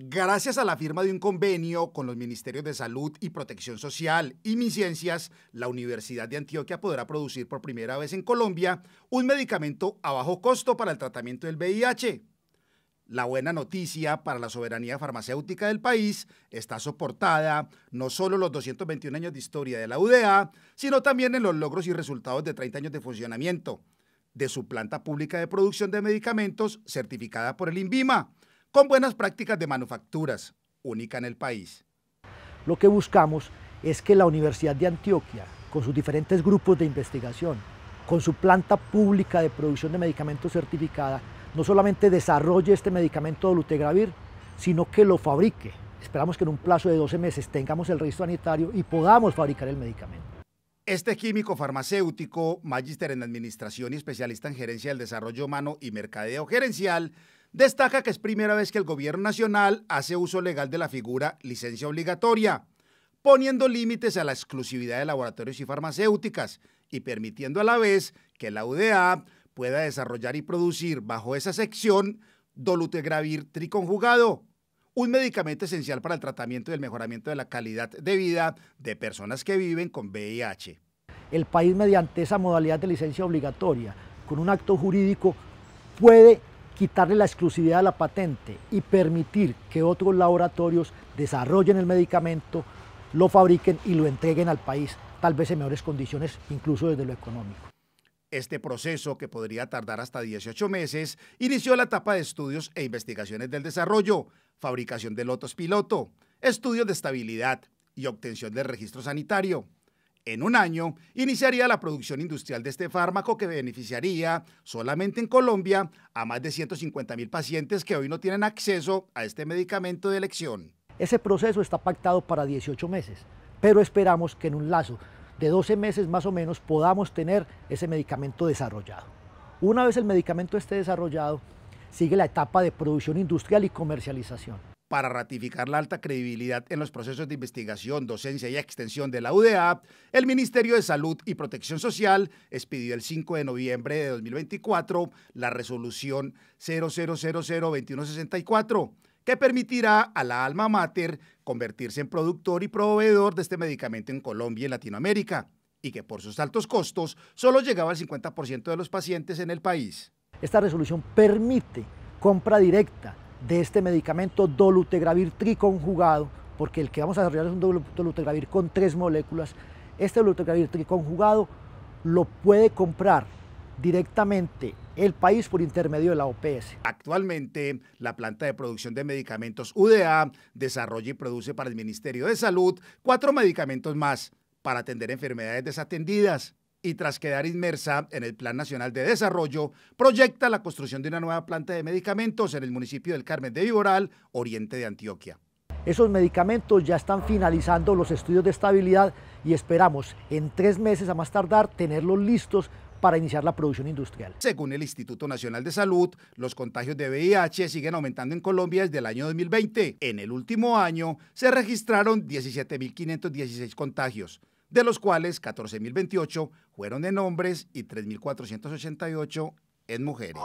Gracias a la firma de un convenio con los Ministerios de Salud y Protección Social y Ciencias, la Universidad de Antioquia podrá producir por primera vez en Colombia un medicamento a bajo costo para el tratamiento del VIH. La buena noticia para la soberanía farmacéutica del país está soportada no solo en los 221 años de historia de la UDA, sino también en los logros y resultados de 30 años de funcionamiento de su planta pública de producción de medicamentos certificada por el INVIMA con buenas prácticas de manufacturas, única en el país. Lo que buscamos es que la Universidad de Antioquia, con sus diferentes grupos de investigación, con su planta pública de producción de medicamentos certificada, no solamente desarrolle este medicamento lutegravir, sino que lo fabrique. Esperamos que en un plazo de 12 meses tengamos el registro sanitario y podamos fabricar el medicamento. Este químico farmacéutico, magíster en administración y especialista en gerencia del desarrollo humano y mercadeo gerencial, destaca que es primera vez que el gobierno nacional hace uso legal de la figura licencia obligatoria, poniendo límites a la exclusividad de laboratorios y farmacéuticas y permitiendo a la vez que la UDA pueda desarrollar y producir bajo esa sección dolutegravir triconjugado, un medicamento esencial para el tratamiento y el mejoramiento de la calidad de vida de personas que viven con VIH. El país mediante esa modalidad de licencia obligatoria, con un acto jurídico, puede quitarle la exclusividad de la patente y permitir que otros laboratorios desarrollen el medicamento, lo fabriquen y lo entreguen al país, tal vez en mejores condiciones, incluso desde lo económico. Este proceso, que podría tardar hasta 18 meses, inició la etapa de estudios e investigaciones del desarrollo, fabricación de lotos piloto, estudios de estabilidad y obtención del registro sanitario. En un año iniciaría la producción industrial de este fármaco que beneficiaría solamente en Colombia a más de 150 mil pacientes que hoy no tienen acceso a este medicamento de elección. Ese proceso está pactado para 18 meses, pero esperamos que en un lazo de 12 meses más o menos podamos tener ese medicamento desarrollado. Una vez el medicamento esté desarrollado, sigue la etapa de producción industrial y comercialización. Para ratificar la alta credibilidad en los procesos de investigación, docencia y extensión de la UDA, el Ministerio de Salud y Protección Social expidió el 5 de noviembre de 2024 la resolución 00002164 que permitirá a la alma mater convertirse en productor y proveedor de este medicamento en Colombia y Latinoamérica, y que por sus altos costos solo llegaba al 50% de los pacientes en el país. Esta resolución permite compra directa de este medicamento dolutegravir triconjugado, porque el que vamos a desarrollar es un dolutegravir con tres moléculas. Este dolutegravir triconjugado lo puede comprar directamente el país por intermedio de la OPS. Actualmente, la planta de producción de medicamentos UDA desarrolla y produce para el Ministerio de Salud cuatro medicamentos más para atender enfermedades desatendidas y tras quedar inmersa en el Plan Nacional de Desarrollo, proyecta la construcción de una nueva planta de medicamentos en el municipio del Carmen de Viboral, oriente de Antioquia. Esos medicamentos ya están finalizando los estudios de estabilidad y esperamos en tres meses a más tardar tenerlos listos para iniciar la producción industrial. Según el Instituto Nacional de Salud, los contagios de VIH siguen aumentando en Colombia desde el año 2020. En el último año se registraron 17.516 contagios de los cuales 14.028 fueron en hombres y 3.488 en mujeres.